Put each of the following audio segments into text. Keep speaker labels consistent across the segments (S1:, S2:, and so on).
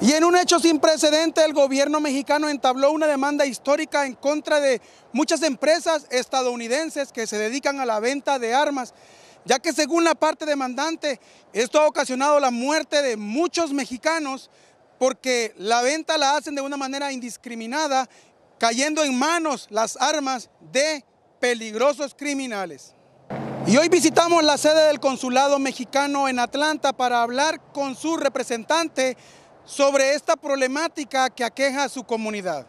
S1: Y en un hecho sin precedente, el gobierno mexicano entabló una demanda histórica en contra de muchas empresas estadounidenses que se dedican a la venta de armas, ya que según la parte demandante, esto ha ocasionado la muerte de muchos mexicanos porque la venta la hacen de una manera indiscriminada, cayendo en manos las armas de peligrosos criminales. Y hoy visitamos la sede del Consulado Mexicano en Atlanta para hablar con su representante, sobre esta problemática que aqueja a su comunidad.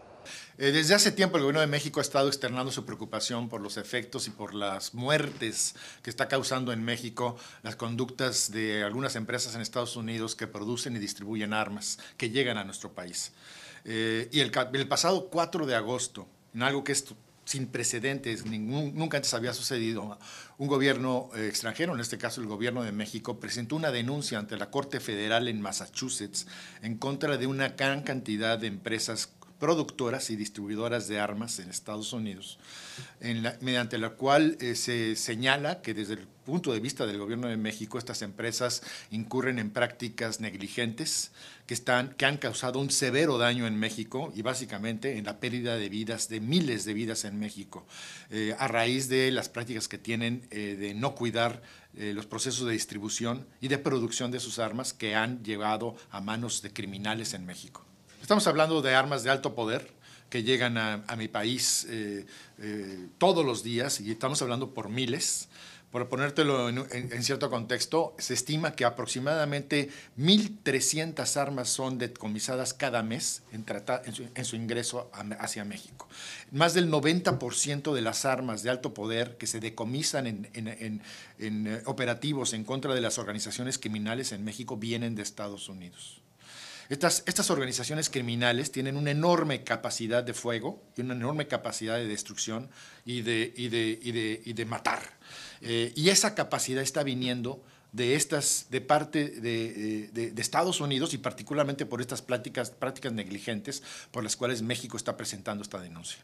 S1: Eh, desde hace tiempo el gobierno de México ha estado externando su preocupación por los efectos y por las muertes que está causando en México las conductas de algunas empresas en Estados Unidos que producen y distribuyen armas que llegan a nuestro país. Eh, y el, pasado 4 de agosto, en algo que es sin precedentes, nunca antes había sucedido. Un gobierno eh, extranjero, en este caso el gobierno de México, presentó una denuncia ante la Corte Federal en Massachusetts en contra de una gran cantidad de empresas productoras y distribuidoras de armas en Estados Unidos, en mediante la cual eh, se señala que desde el punto de vista del gobierno de México estas empresas incurren en prácticas negligentes que, están, que han causado un severo daño en México y básicamente en la pérdida de vidas, de miles de vidas en México, eh, a raíz de las prácticas que tienen eh, de no cuidar los procesos de distribución y de producción de sus armas que han llegado a manos de criminales en México. Estamos hablando de armas de alto poder que llegan a, mi país eh, eh, todos los días y estamos hablando por miles. Para ponértelo en, cierto contexto, se estima que aproximadamente 1.300 armas son decomisadas cada mes en, su, ingreso hacia México. Más del 90% de las armas de alto poder que se decomisan en eh, operativos en contra de las organizaciones criminales en México vienen de Estados Unidos. Estas, organizaciones criminales tienen una enorme capacidad de fuego y una enorme capacidad de destrucción y de, y de, matar. Eh, y esa capacidad está viniendo de de parte de, Estados Unidos y particularmente por estas prácticas negligentes por las cuales México está presentando esta denuncia.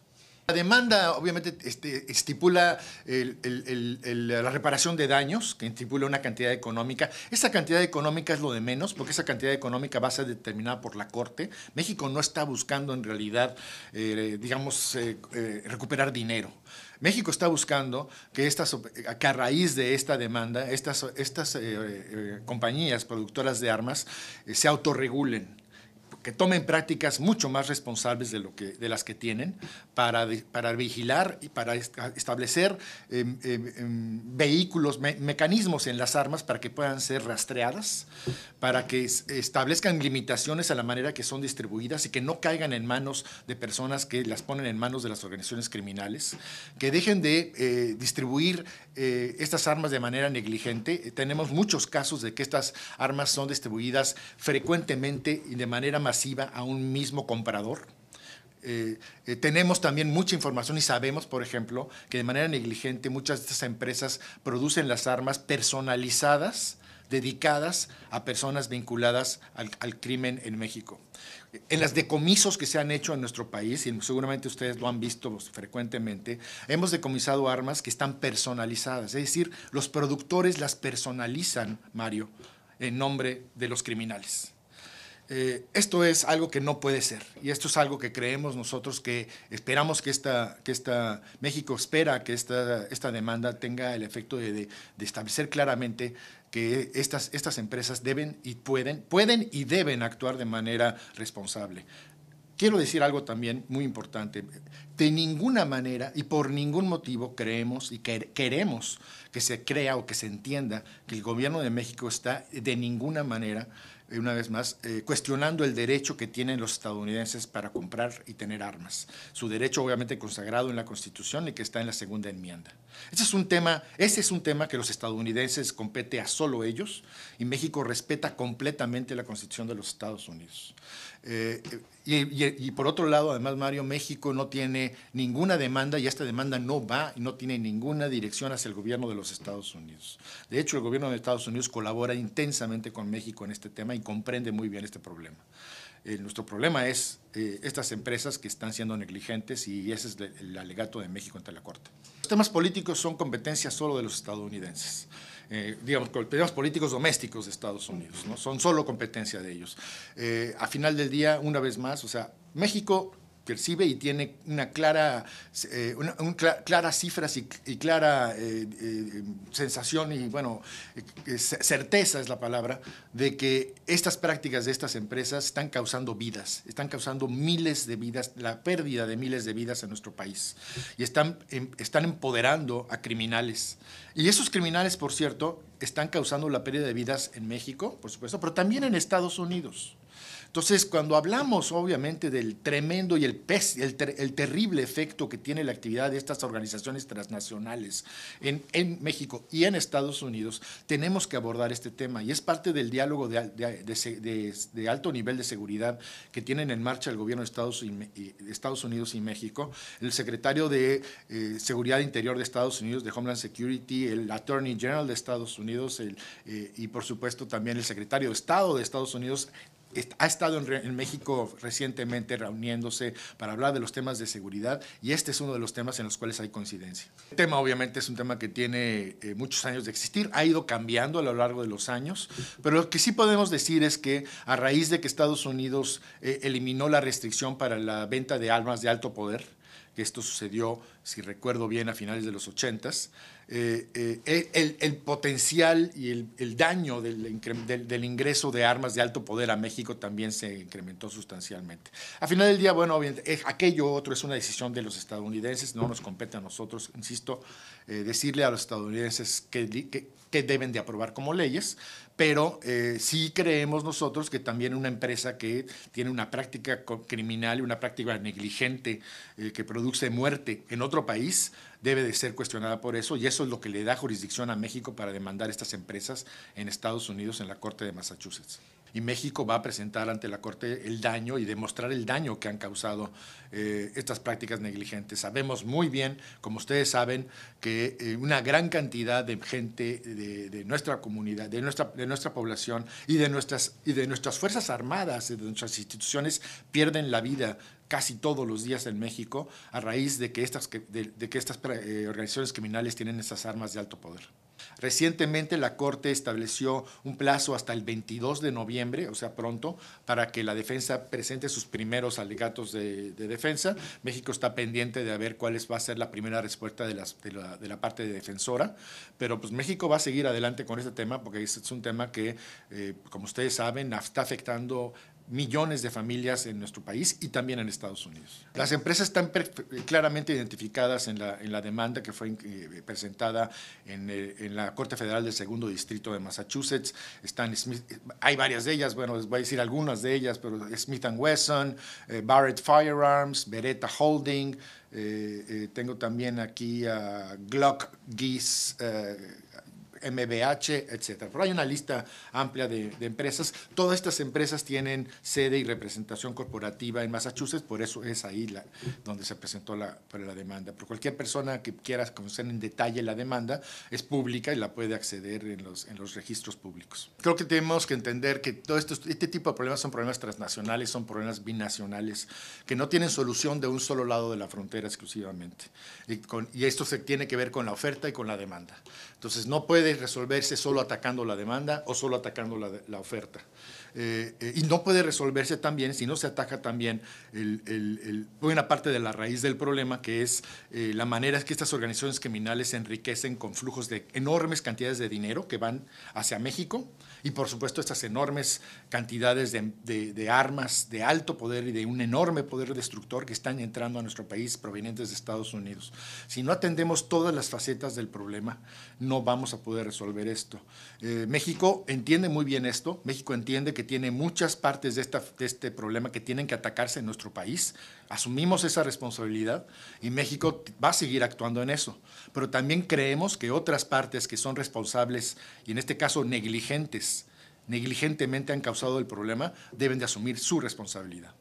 S1: La demanda obviamente este, estipula la reparación de daños, que estipula una cantidad económica. Esa cantidad económica es lo de menos, porque esa cantidad económica va a ser determinada por la Corte. México no está buscando en realidad, eh, digamos, eh, eh, recuperar dinero. México está buscando que, estas, a raíz de esta demanda, estas, estas compañías productoras de armas se autorregulen que tomen prácticas mucho más responsables de, lo que, de las que tienen para, para vigilar y para establecer em, em, em, vehículos, mecanismos en las armas para que puedan ser rastreadas, para que establezcan limitaciones a la manera que son distribuidas y que no caigan en manos de personas que las ponen en manos de las organizaciones criminales, que dejen de eh, distribuir eh, estas armas de manera negligente. Tenemos muchos casos de que estas armas son distribuidas frecuentemente y de manera más a un mismo comprador. Eh, eh, tenemos también mucha información y sabemos, por ejemplo, que de manera negligente muchas de estas empresas producen las armas personalizadas, dedicadas a personas vinculadas al, al crimen en México. En las decomisos que se han hecho en nuestro país, y seguramente ustedes lo han visto frecuentemente, hemos decomisado armas que están personalizadas, es decir, los productores las personalizan, Mario, en nombre de los criminales. Eh, esto es algo que no puede ser y esto es algo que creemos nosotros que esperamos que esta, que esta México espera que esta, esta demanda tenga el efecto de, establecer claramente que estas, estas empresas deben y pueden, pueden y deben actuar de manera responsable. Quiero decir algo también muy importante. De ninguna manera y por ningún motivo creemos y queremos que se crea o que se entienda que el gobierno de México está de ninguna manera una vez más, eh, cuestionando el derecho que tienen los estadounidenses para comprar y tener armas. Su derecho obviamente consagrado en la Constitución y que está en la segunda enmienda. Ese es un tema, ese es un tema que los estadounidenses compete a solo ellos y México respeta completamente la Constitución de los Estados Unidos. Eh, eh, y, y, por otro lado, además, Mario, México no tiene ninguna demanda y esta demanda no va y no tiene ninguna dirección hacia el gobierno de los Estados Unidos. De hecho, el gobierno de Estados Unidos colabora intensamente con México en este tema y comprende muy bien este problema. Eh, nuestro problema es eh, estas empresas que están siendo negligentes y ese es el alegato de México ante la Corte. Los temas políticos son competencia solo de los estadounidenses. Eh, digamos, digamos, temas políticos domésticos de Estados Unidos, ¿no? son solo competencia de ellos. a final del día, una vez más, o sea, México percibe y tiene una clara, eh, cifras y, clara eh, eh, sensación y, bueno, certeza es la palabra, de que estas prácticas de estas empresas están causando vidas, están causando miles de vidas, la pérdida de miles de vidas en nuestro país. Y están, em, están empoderando a criminales. Y esos criminales, por cierto, están causando la pérdida de vidas en México, por supuesto, pero también en Estados Unidos. Entonces, cuando hablamos obviamente del tremendo y el, el, terrible efecto que tiene la actividad de estas organizaciones transnacionales en, México y en Estados Unidos, tenemos que abordar este tema y es parte del diálogo de, alto nivel de seguridad que tienen en marcha el gobierno de Estados, Estados Unidos y México, el secretario de eh, Seguridad Interior de Estados Unidos, de Homeland Security, el Attorney General de Estados Unidos eh, y por supuesto también el secretario de Estado de Estados Unidos ha estado en, México recientemente reuniéndose para hablar de los temas de seguridad y este es uno de los temas en los cuales hay coincidencia. El tema obviamente es un tema que tiene eh, muchos años de existir, ha ido cambiando a lo largo de los años, pero lo que sí podemos decir es que a raíz de que Estados Unidos eh, eliminó la restricción para la venta de armas de alto poder, que esto sucedió, si recuerdo bien, a finales de los 80, eh, eh, el, potencial y el, daño del, ingreso de armas de alto poder a México también se incrementó sustancialmente. A final del día, bueno, eh, aquello otro es una decisión de los estadounidenses, no nos compete a nosotros, insisto, decirle a los estadounidenses que que deben de aprobar como leyes, pero eh, sí creemos nosotros que también una empresa que tiene una práctica criminal y una práctica negligente eh, que produce muerte en otro país debe de ser cuestionada por eso y eso es lo que le da jurisdicción a México para demandar estas empresas en Estados Unidos en la Corte de Massachusetts y México va a presentar ante la Corte el daño y demostrar el daño que han causado eh, estas prácticas negligentes. Sabemos muy bien, como ustedes saben, que eh, una gran cantidad de gente de, nuestra comunidad, de nuestra, de nuestra población y de nuestras, y de nuestras Fuerzas Armadas, de nuestras instituciones, pierden la vida casi todos los días en México a raíz de que estas, de, que estas eh, organizaciones criminales tienen esas armas de alto poder. Recientemente la Corte estableció un plazo hasta el 22 de noviembre, o sea, pronto, para que la defensa presente sus primeros alegatos de, defensa. México está pendiente de ver cuál va a ser la primera respuesta de, la, parte defensora, pero pues México va a seguir adelante con este tema porque es, un tema que, eh, como ustedes saben, está afectando millones de familias en nuestro país y también en Estados Unidos. Las empresas están claramente identificadas en la, en la, demanda que fue eh, presentada en, eh, en, la Corte Federal del Segundo Distrito de Massachusetts. Están eh, hay varias de ellas, bueno, les voy a decir algunas de ellas, pero Smith Wesson, Barrett Firearms, Beretta Holding, tengo también aquí a Glock Geese MBH, etcétera. Pero hay una lista amplia de, empresas. Todas estas empresas tienen sede y representación corporativa en Massachusetts, por eso es ahí la, donde se presentó la, para la demanda. Por cualquier persona que quiera conocer en detalle la demanda es pública y la puede acceder en los, en los registros públicos. Creo que tenemos que entender que todo este tipo de problemas son problemas transnacionales, son problemas binacionales, que no tienen solución de un solo lado de la frontera exclusivamente. Y, y esto se tiene que ver con la oferta y con la demanda. Entonces, no puede resolverse solo atacando la demanda o solo atacando la oferta. Eh, eh, y no puede resolverse también si no se ataca también el, buena parte de la raíz del problema, que es eh, la manera es que estas organizaciones criminales se enriquecen con flujos de enormes cantidades de dinero que van hacia México y por supuesto estas enormes cantidades de, de armas de alto poder y de un enorme poder destructor que están entrando a nuestro país provenientes de Estados Unidos. Si no atendemos todas las facetas del problema, no vamos a poder resolver esto. México entiende muy bien esto, México entiende que que tiene muchas partes de, de este problema que tienen que atacarse en nuestro país. Asumimos esa responsabilidad y México va a seguir actuando en eso. Pero también creemos que otras partes que son responsables y en este caso negligentes, negligentemente han causado el problema, deben de asumir su responsabilidad.